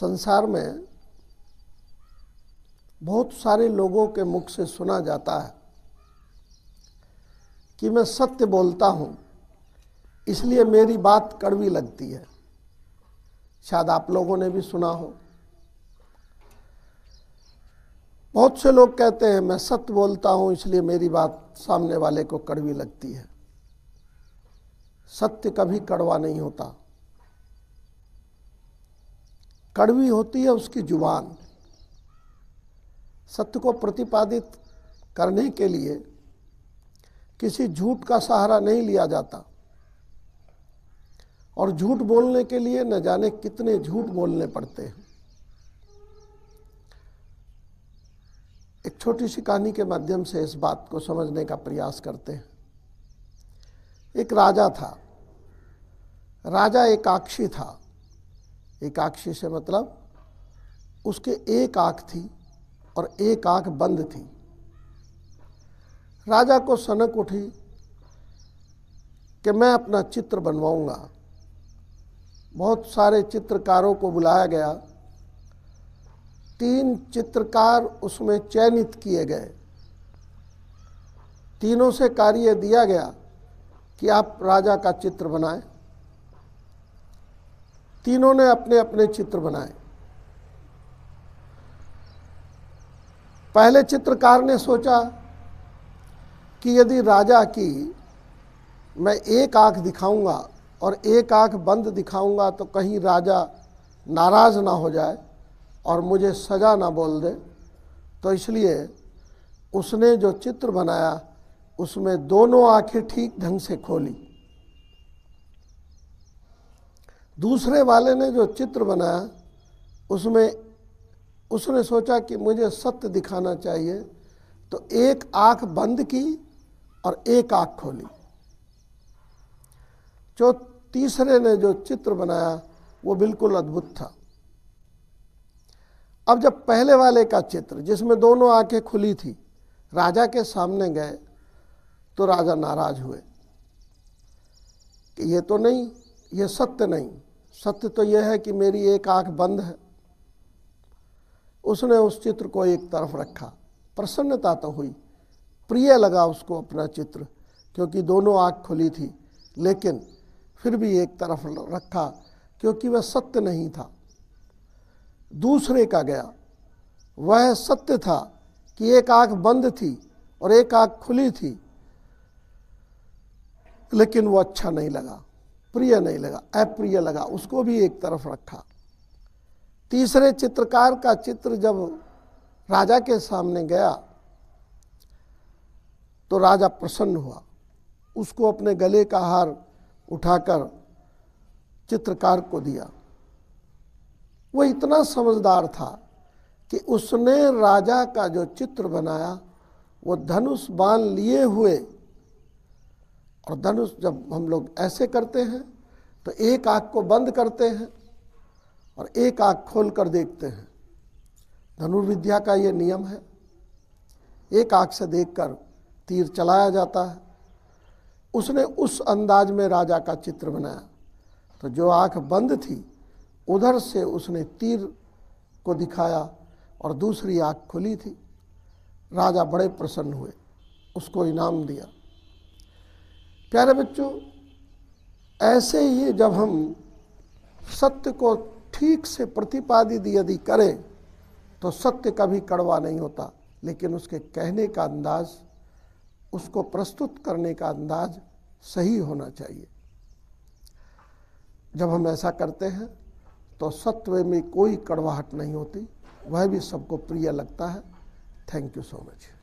संसार में बहुत सारे लोगों के मुख से सुना जाता है कि मैं सत्य बोलता हूँ इसलिए मेरी बात कड़वी लगती है शायद आप लोगों ने भी सुना हो बहुत से लोग कहते हैं मैं सत्य बोलता हूँ इसलिए मेरी बात सामने वाले को कड़वी लगती है सत्य कभी कड़वा नहीं होता कड़वी होती है उसकी जुबान सत्य को प्रतिपादित करने के लिए किसी झूठ का सहारा नहीं लिया जाता और झूठ बोलने के लिए न जाने कितने झूठ बोलने पड़ते हैं एक छोटी सी कहानी के माध्यम से इस बात को समझने का प्रयास करते हैं एक राजा था राजा एकाक्षी था एकाक्षी से मतलब उसके एक आँख थी और एक आँख बंद थी राजा को सनक उठी कि मैं अपना चित्र बनवाऊंगा बहुत सारे चित्रकारों को बुलाया गया तीन चित्रकार उसमें चयनित किए गए तीनों से कार्य दिया गया कि आप राजा का चित्र बनाएं तीनों ने अपने अपने चित्र बनाए पहले चित्रकार ने सोचा कि यदि राजा की मैं एक आंख दिखाऊंगा और एक आंख बंद दिखाऊंगा तो कहीं राजा नाराज़ ना हो जाए और मुझे सजा ना बोल दे तो इसलिए उसने जो चित्र बनाया उसमें दोनों आंखें ठीक ढंग से खोली दूसरे वाले ने जो चित्र बनाया उसमें उसने सोचा कि मुझे सत्य दिखाना चाहिए तो एक आंख बंद की और एक आंख खोली जो तीसरे ने जो चित्र बनाया वो बिल्कुल अद्भुत था अब जब पहले वाले का चित्र जिसमें दोनों आंखें खुली थी राजा के सामने गए तो राजा नाराज हुए कि ये तो नहीं ये सत्य नहीं सत्य तो यह है कि मेरी एक आंख बंद है उसने उस चित्र को एक तरफ रखा प्रसन्नता तो हुई प्रिय लगा उसको अपना चित्र क्योंकि दोनों आँख खुली थी लेकिन फिर भी एक तरफ रखा क्योंकि वह सत्य नहीं था दूसरे का गया वह सत्य था कि एक आंख बंद थी और एक आंख खुली थी लेकिन वो अच्छा नहीं लगा प्रिय नहीं लगा अप्रिय लगा उसको भी एक तरफ रखा तीसरे चित्रकार का चित्र जब राजा के सामने गया तो राजा प्रसन्न हुआ उसको अपने गले का हार उठाकर चित्रकार को दिया वो इतना समझदार था कि उसने राजा का जो चित्र बनाया वो धनुष बाण लिए हुए और धनुष जब हम लोग ऐसे करते हैं तो एक आँख को बंद करते हैं और एक आँख खोल कर देखते हैं धनुर्विद्या का ये नियम है एक आँख से देखकर तीर चलाया जाता है उसने उस अंदाज में राजा का चित्र बनाया तो जो आँख बंद थी उधर से उसने तीर को दिखाया और दूसरी आँख खुली थी राजा बड़े प्रसन्न हुए उसको इनाम दिया प्यारे बच्चों ऐसे ही जब हम सत्य को ठीक से प्रतिपादित यदि करें तो सत्य कभी कड़वा नहीं होता लेकिन उसके कहने का अंदाज उसको प्रस्तुत करने का अंदाज सही होना चाहिए जब हम ऐसा करते हैं तो सत्व में कोई कड़वाहट नहीं होती वह भी सबको प्रिय लगता है थैंक यू सो मच